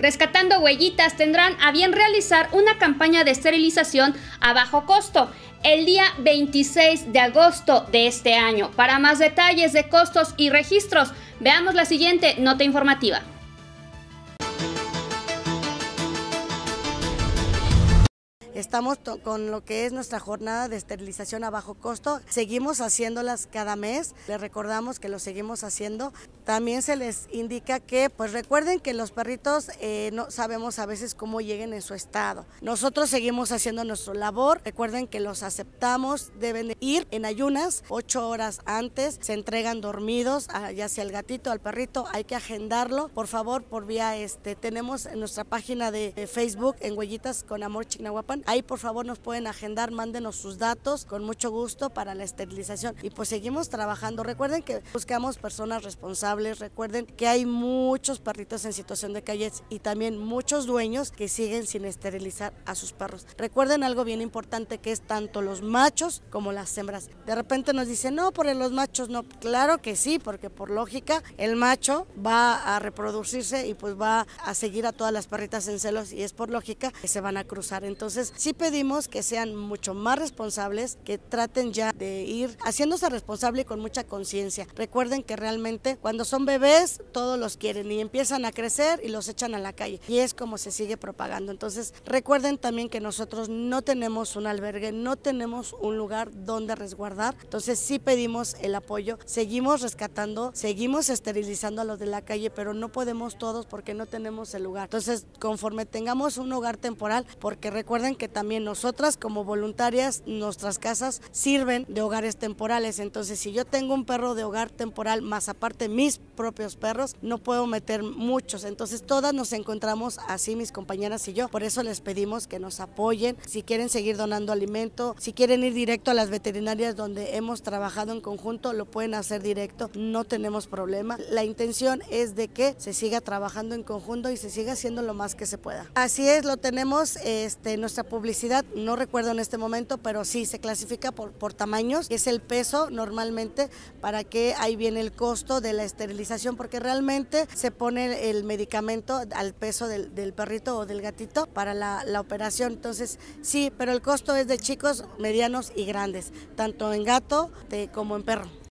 Rescatando Huellitas tendrán a bien realizar una campaña de esterilización a bajo costo el día 26 de agosto de este año. Para más detalles de costos y registros, veamos la siguiente nota informativa. Estamos con lo que es nuestra jornada de esterilización a bajo costo. Seguimos haciéndolas cada mes. Les recordamos que lo seguimos haciendo. También se les indica que, pues recuerden que los perritos eh, no sabemos a veces cómo lleguen en su estado. Nosotros seguimos haciendo nuestra labor. Recuerden que los aceptamos, deben ir en ayunas ocho horas antes. Se entregan dormidos, ya sea al gatito, al perrito. Hay que agendarlo, por favor, por vía este. Tenemos en nuestra página de Facebook en Huellitas con Amor Chignahuapan Ahí por favor nos pueden agendar, mándenos sus datos con mucho gusto para la esterilización. Y pues seguimos trabajando. Recuerden que buscamos personas responsables, recuerden que hay muchos perritos en situación de calle y también muchos dueños que siguen sin esterilizar a sus perros. Recuerden algo bien importante que es tanto los machos como las hembras. De repente nos dicen, no, por los machos no. Claro que sí, porque por lógica el macho va a reproducirse y pues va a seguir a todas las perritas en celos y es por lógica que se van a cruzar. Entonces sí pedimos que sean mucho más responsables, que traten ya de ir haciéndose responsable con mucha conciencia. Recuerden que realmente cuando son bebés, todos los quieren y empiezan a crecer y los echan a la calle. Y es como se sigue propagando. Entonces, recuerden también que nosotros no tenemos un albergue, no tenemos un lugar donde resguardar. Entonces, sí pedimos el apoyo. Seguimos rescatando, seguimos esterilizando a los de la calle, pero no podemos todos porque no tenemos el lugar. Entonces, conforme tengamos un hogar temporal, porque recuerden que también nosotras como voluntarias, nuestras casas sirven de hogares temporales. Entonces, si yo tengo un perro de hogar temporal, más aparte mis propios perros, no puedo meter muchos. Entonces, todas nos encontramos así, mis compañeras y yo. Por eso les pedimos que nos apoyen. Si quieren seguir donando alimento, si quieren ir directo a las veterinarias donde hemos trabajado en conjunto, lo pueden hacer directo. No tenemos problema. La intención es de que se siga trabajando en conjunto y se siga haciendo lo más que se pueda. Así es, lo tenemos. Este, nuestra publicidad, no recuerdo en este momento, pero sí se clasifica por, tamaños, es el peso normalmente para que ahí viene el costo de la esterilización, porque realmente se pone el medicamento al peso del, perrito o del gatito para la, la operación. Entonces, sí, pero el costo es de chicos, medianos y grandes, tanto en gato como en perro.